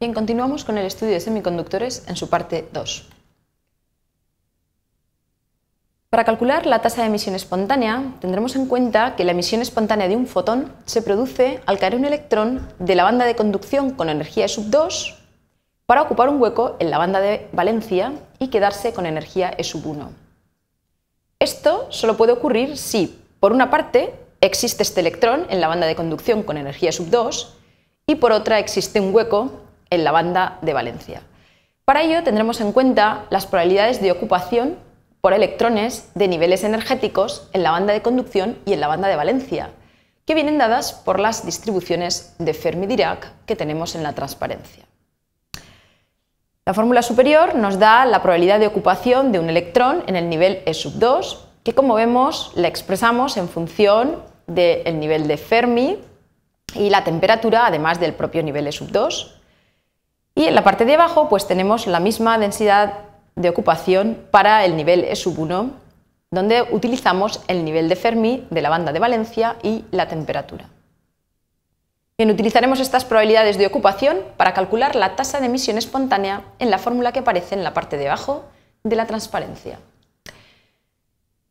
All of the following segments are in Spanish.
Bien, continuamos con el estudio de semiconductores en su parte 2. Para calcular la tasa de emisión espontánea, tendremos en cuenta que la emisión espontánea de un fotón se produce al caer un electrón de la banda de conducción con energía E sub 2 para ocupar un hueco en la banda de valencia y quedarse con energía E sub 1. Esto solo puede ocurrir si, por una parte, existe este electrón en la banda de conducción con energía E sub 2 y por otra existe un hueco en la banda de Valencia. Para ello tendremos en cuenta las probabilidades de ocupación por electrones de niveles energéticos en la banda de conducción y en la banda de Valencia, que vienen dadas por las distribuciones de Fermi-Dirac que tenemos en la transparencia. La fórmula superior nos da la probabilidad de ocupación de un electrón en el nivel E2, que como vemos la expresamos en función del nivel de Fermi y la temperatura, además del propio nivel E2, y en la parte de abajo pues tenemos la misma densidad de ocupación para el nivel E1, donde utilizamos el nivel de Fermi de la banda de valencia y la temperatura. Bien, utilizaremos estas probabilidades de ocupación para calcular la tasa de emisión espontánea en la fórmula que aparece en la parte de abajo de la transparencia.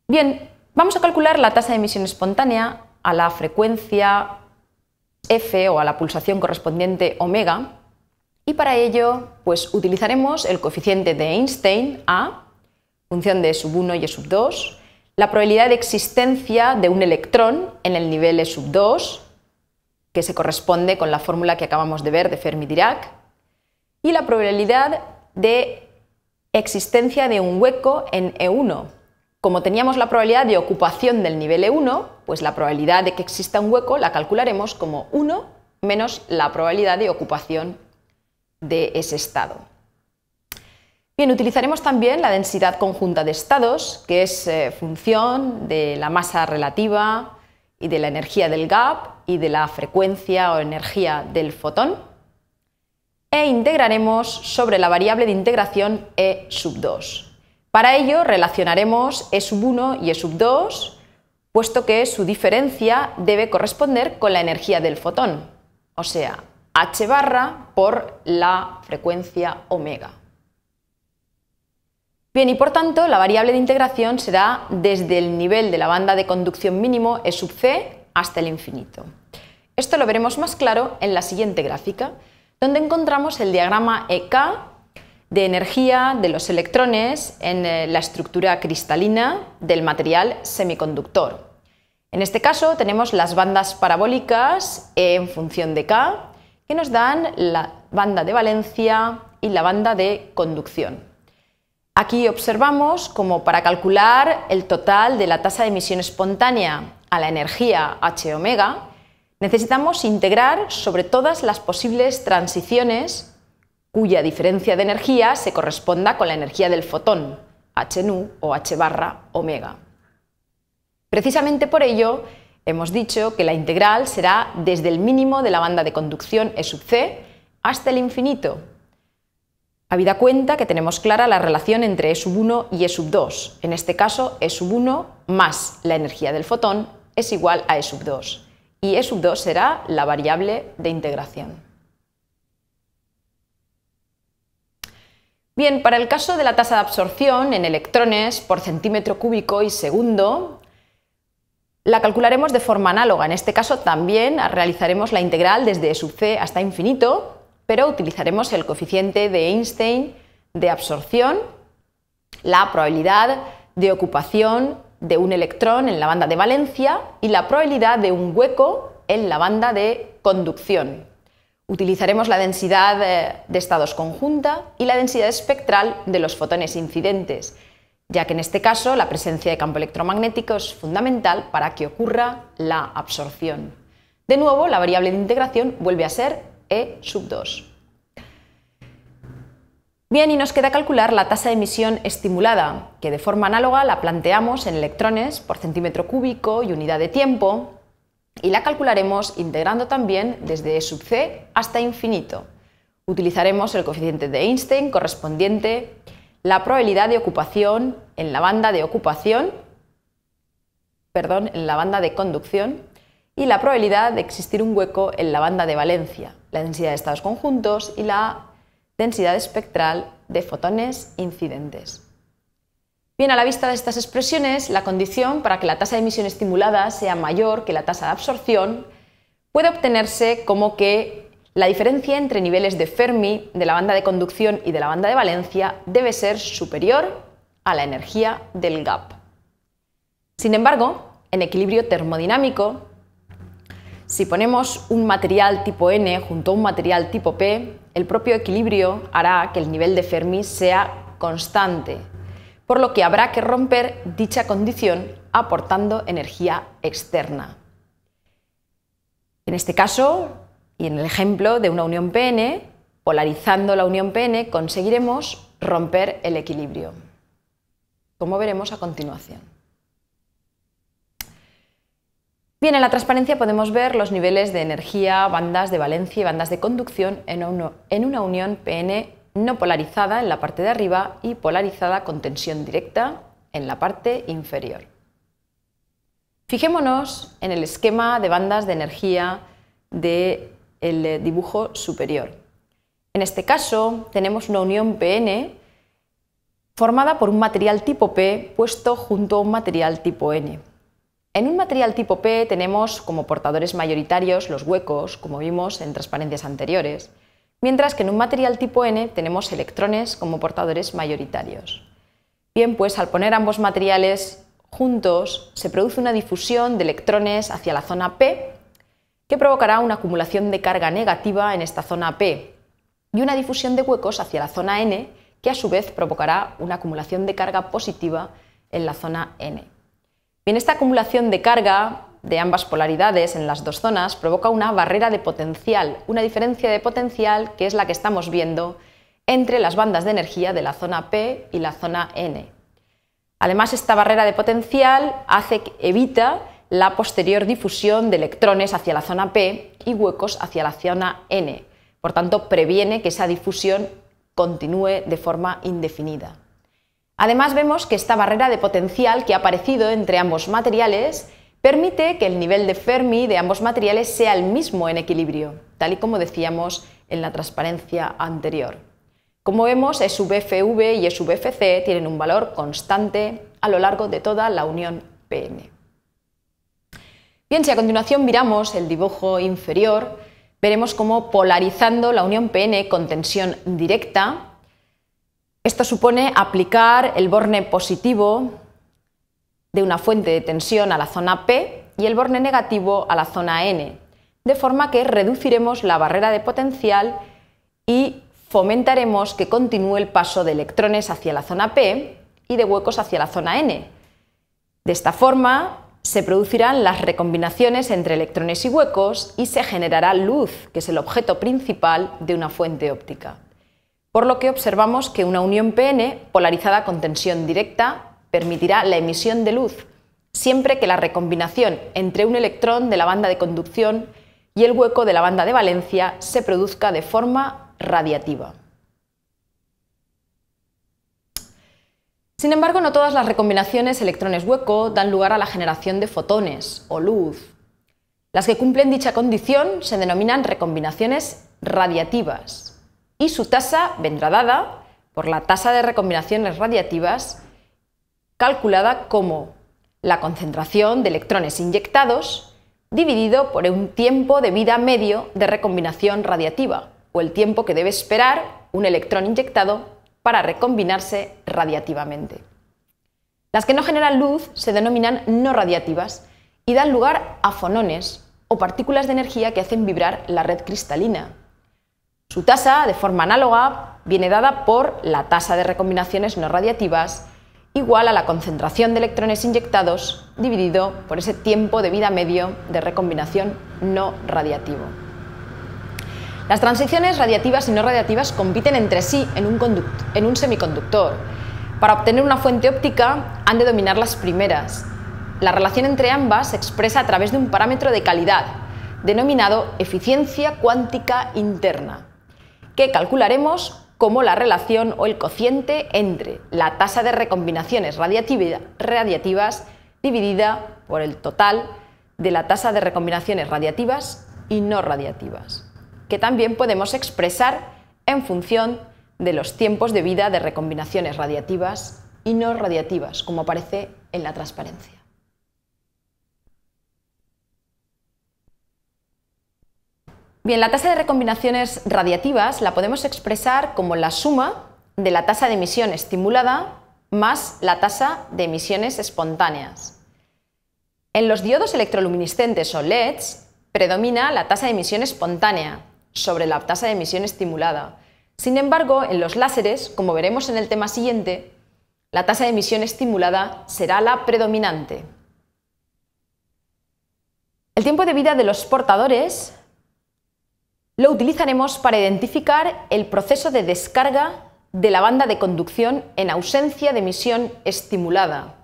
Bien, vamos a calcular la tasa de emisión espontánea a la frecuencia f o a la pulsación correspondiente omega y para ello, pues utilizaremos el coeficiente de Einstein A, función de sub 1 y sub 2, la probabilidad de existencia de un electrón en el nivel E sub 2, que se corresponde con la fórmula que acabamos de ver de Fermi-Dirac, y la probabilidad de existencia de un hueco en E1. Como teníamos la probabilidad de ocupación del nivel E1, pues la probabilidad de que exista un hueco la calcularemos como 1 menos la probabilidad de ocupación de ese estado. Bien, utilizaremos también la densidad conjunta de estados, que es eh, función de la masa relativa y de la energía del gap y de la frecuencia o energía del fotón, e integraremos sobre la variable de integración E sub 2. Para ello relacionaremos E sub 1 y E sub 2, puesto que su diferencia debe corresponder con la energía del fotón, o sea, h barra por la frecuencia omega. Bien, y por tanto, la variable de integración será desde el nivel de la banda de conducción mínimo E sub c hasta el infinito. Esto lo veremos más claro en la siguiente gráfica, donde encontramos el diagrama EK de energía de los electrones en eh, la estructura cristalina del material semiconductor. En este caso tenemos las bandas parabólicas e en función de K que nos dan la banda de valencia y la banda de conducción. Aquí observamos como para calcular el total de la tasa de emisión espontánea a la energía H omega, necesitamos integrar sobre todas las posibles transiciones cuya diferencia de energía se corresponda con la energía del fotón, h nu o h barra omega. Precisamente por ello, Hemos dicho que la integral será desde el mínimo de la banda de conducción E sub c hasta el infinito, habida cuenta que tenemos clara la relación entre E sub 1 y E sub 2. En este caso, E sub 1 más la energía del fotón es igual a E sub 2. Y E sub 2 será la variable de integración. Bien, para el caso de la tasa de absorción en electrones por centímetro cúbico y segundo, la calcularemos de forma análoga, en este caso también realizaremos la integral desde sub c hasta infinito, pero utilizaremos el coeficiente de Einstein de absorción, la probabilidad de ocupación de un electrón en la banda de valencia y la probabilidad de un hueco en la banda de conducción. Utilizaremos la densidad eh, de estados conjunta y la densidad espectral de los fotones incidentes ya que en este caso la presencia de campo electromagnético es fundamental para que ocurra la absorción. De nuevo, la variable de integración vuelve a ser E sub 2. Bien, y nos queda calcular la tasa de emisión estimulada, que de forma análoga la planteamos en electrones por centímetro cúbico y unidad de tiempo, y la calcularemos integrando también desde E sub C hasta infinito. Utilizaremos el coeficiente de Einstein correspondiente la probabilidad de ocupación en la banda de ocupación, perdón, en la banda de conducción y la probabilidad de existir un hueco en la banda de valencia, la densidad de estados conjuntos y la densidad espectral de fotones incidentes. Bien, a la vista de estas expresiones, la condición para que la tasa de emisión estimulada sea mayor que la tasa de absorción puede obtenerse como que la diferencia entre niveles de Fermi, de la banda de conducción y de la banda de valencia debe ser superior a la energía del gap. Sin embargo, en equilibrio termodinámico, si ponemos un material tipo N junto a un material tipo P, el propio equilibrio hará que el nivel de Fermi sea constante, por lo que habrá que romper dicha condición aportando energía externa. En este caso, y en el ejemplo de una unión PN, polarizando la unión PN, conseguiremos romper el equilibrio, como veremos a continuación. Bien, en la transparencia podemos ver los niveles de energía, bandas de valencia y bandas de conducción en una unión PN no polarizada en la parte de arriba y polarizada con tensión directa en la parte inferior. Fijémonos en el esquema de bandas de energía de el eh, dibujo superior. En este caso, tenemos una unión PN formada por un material tipo P puesto junto a un material tipo N. En un material tipo P tenemos como portadores mayoritarios los huecos, como vimos en transparencias anteriores, mientras que en un material tipo N tenemos electrones como portadores mayoritarios. Bien, pues al poner ambos materiales juntos se produce una difusión de electrones hacia la zona P que provocará una acumulación de carga negativa en esta zona P y una difusión de huecos hacia la zona N, que a su vez provocará una acumulación de carga positiva en la zona N. Bien, esta acumulación de carga de ambas polaridades en las dos zonas provoca una barrera de potencial, una diferencia de potencial que es la que estamos viendo entre las bandas de energía de la zona P y la zona N. Además, esta barrera de potencial hace, evita la posterior difusión de electrones hacia la zona P y huecos hacia la zona N. Por tanto, previene que esa difusión continúe de forma indefinida. Además, vemos que esta barrera de potencial que ha aparecido entre ambos materiales permite que el nivel de Fermi de ambos materiales sea el mismo en equilibrio, tal y como decíamos en la transparencia anterior. Como vemos, SVFV y SVFC tienen un valor constante a lo largo de toda la unión PN. Bien, si a continuación miramos el dibujo inferior, veremos cómo polarizando la unión PN con tensión directa, esto supone aplicar el borne positivo de una fuente de tensión a la zona P y el borne negativo a la zona N, de forma que reduciremos la barrera de potencial y fomentaremos que continúe el paso de electrones hacia la zona P y de huecos hacia la zona N. De esta forma, se producirán las recombinaciones entre electrones y huecos y se generará luz, que es el objeto principal de una fuente óptica. Por lo que observamos que una unión PN polarizada con tensión directa permitirá la emisión de luz, siempre que la recombinación entre un electrón de la banda de conducción y el hueco de la banda de valencia se produzca de forma radiativa. Sin embargo, no todas las recombinaciones electrones hueco dan lugar a la generación de fotones o luz. Las que cumplen dicha condición se denominan recombinaciones radiativas y su tasa vendrá dada por la tasa de recombinaciones radiativas calculada como la concentración de electrones inyectados dividido por un tiempo de vida medio de recombinación radiativa o el tiempo que debe esperar un electrón inyectado para recombinarse radiativamente. Las que no generan luz se denominan no radiativas y dan lugar a fonones o partículas de energía que hacen vibrar la red cristalina. Su tasa, de forma análoga, viene dada por la tasa de recombinaciones no radiativas igual a la concentración de electrones inyectados dividido por ese tiempo de vida medio de recombinación no radiativo. Las transiciones radiativas y no radiativas compiten entre sí en un, semiconductor. Para obtener una fuente óptica han de dominar las primeras. La relación entre ambas se expresa a través de un parámetro de calidad, denominado eficiencia cuántica interna, que calcularemos como la relación o el cociente entre la tasa de recombinaciones radiativas dividida por el total de la tasa de recombinaciones radiativas y no radiativas que también podemos expresar en función de los tiempos de vida de recombinaciones radiativas y no radiativas, como aparece en la transparencia. Bien, la tasa de recombinaciones radiativas la podemos expresar como la suma de la tasa de emisión estimulada más la tasa de emisiones espontáneas. En los diodos electroluminiscentes o LEDs predomina la tasa de emisión espontánea, sobre la tasa de emisión estimulada. Sin embargo, en los láseres, como veremos en el tema siguiente, la tasa de emisión estimulada será la predominante. El tiempo de vida de los portadores lo utilizaremos para identificar el proceso de descarga de la banda de conducción en ausencia de emisión estimulada.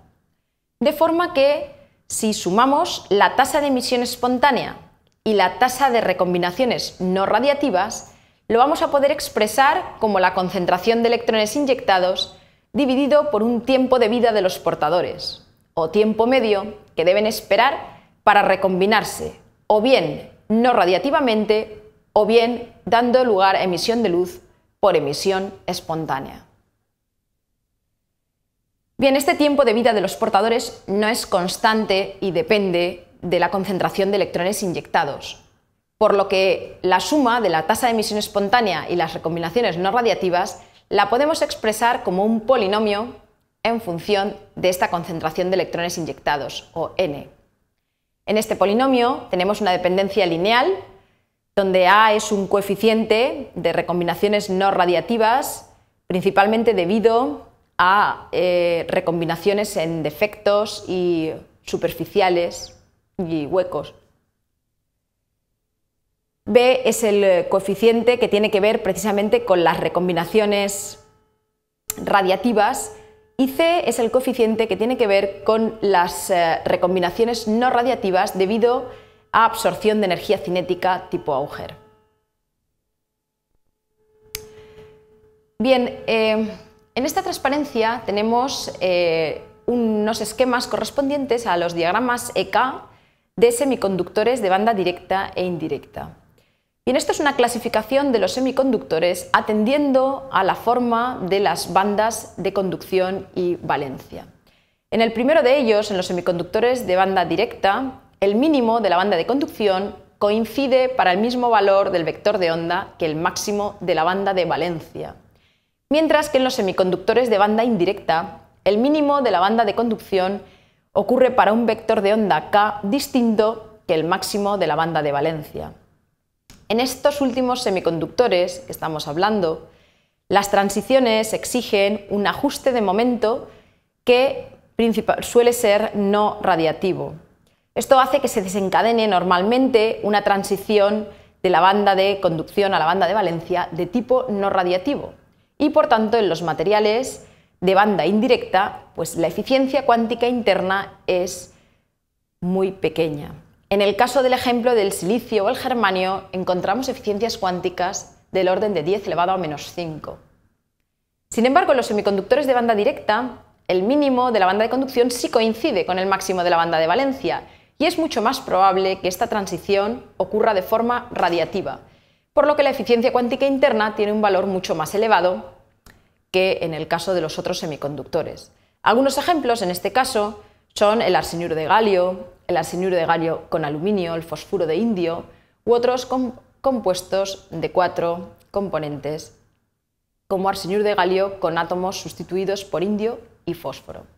De forma que, si sumamos la tasa de emisión espontánea y la tasa de recombinaciones no radiativas, lo vamos a poder expresar como la concentración de electrones inyectados dividido por un tiempo de vida de los portadores, o tiempo medio que deben esperar para recombinarse, o bien no radiativamente, o bien dando lugar a emisión de luz por emisión espontánea. Bien, este tiempo de vida de los portadores no es constante y depende de la concentración de electrones inyectados, por lo que la suma de la tasa de emisión espontánea y las recombinaciones no radiativas la podemos expresar como un polinomio en función de esta concentración de electrones inyectados, o n. En este polinomio tenemos una dependencia lineal, donde A es un coeficiente de recombinaciones no radiativas, principalmente debido a eh, recombinaciones en defectos y superficiales y huecos. B es el eh, coeficiente que tiene que ver precisamente con las recombinaciones radiativas y C es el coeficiente que tiene que ver con las eh, recombinaciones no radiativas debido a absorción de energía cinética tipo Auger. Bien, eh, en esta transparencia tenemos unos esquemas correspondientes a los diagramas EK de semiconductores de banda directa e indirecta. Y esto es una clasificación de los semiconductores atendiendo a la forma de las bandas de conducción y valencia. En el primero de ellos, en los semiconductores de banda directa, el mínimo de la banda de conducción coincide para el mismo valor del vector de onda que el máximo de la banda de valencia. Mientras que en los semiconductores de banda indirecta, el mínimo de la banda de conducción ocurre para un vector de onda K distinto que el máximo de la banda de valencia. En estos últimos semiconductores que estamos hablando, las transiciones exigen un ajuste de momento que suele ser no radiativo. Esto hace que se desencadene normalmente una transición de la banda de conducción a la banda de valencia de tipo no radiativo. Y por tanto, en los materiales de banda indirecta, pues la eficiencia cuántica interna es muy pequeña. En el caso del ejemplo del silicio o el germanio, encontramos eficiencias cuánticas del orden de 10 elevado a menos 5. Sin embargo, en los semiconductores de banda directa, el mínimo de la banda de conducción sí coincide con el máximo de la banda de valencia, y es mucho más probable que esta transición ocurra de forma radiativa, por lo que la eficiencia cuántica interna tiene un valor mucho más elevado que en el caso de los otros semiconductores. Algunos ejemplos en este caso son el arseniuro de galio, el arseniuro de galio con aluminio, el fosfuro de indio u otros compuestos de cuatro componentes como arseniuro de galio con átomos sustituidos por indio y fósforo.